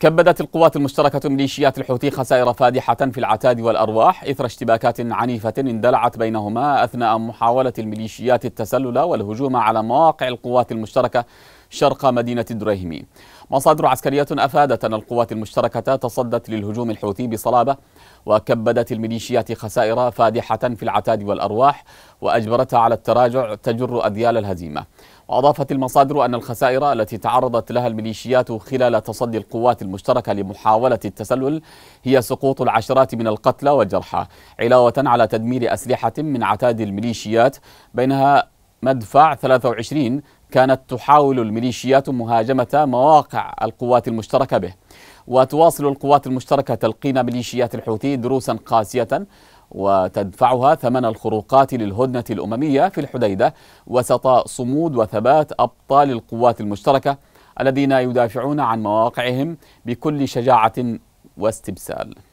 كبدت القوات المشتركة ميليشيات الحوثي خسائر فادحة في العتاد والأرواح إثر اشتباكات عنيفة اندلعت بينهما أثناء محاولة الميليشيات التسلل والهجوم على مواقع القوات المشتركة شرق مدينة الدريهمي مصادر عسكرية أفادت أن القوات المشتركة تصدت للهجوم الحوثي بصلابة وكبدت الميليشيات خسائر فادحة في العتاد والأرواح وأجبرتها على التراجع تجر أديال الهزيمة وأضافت المصادر أن الخسائر التي تعرضت لها الميليشيات خلال تصدي القوات المشتركة لمحاولة التسلل هي سقوط العشرات من القتلى والجرحى علاوة على تدمير أسلحة من عتاد الميليشيات بينها مدفع 23 كانت تحاول الميليشيات مهاجمة مواقع القوات المشتركة به وتواصل القوات المشتركة تلقين ميليشيات الحوثي دروسا قاسية وتدفعها ثمن الخروقات للهدنة الأممية في الحديدة وسط صمود وثبات أبطال القوات المشتركة الذين يدافعون عن مواقعهم بكل شجاعة واستبسال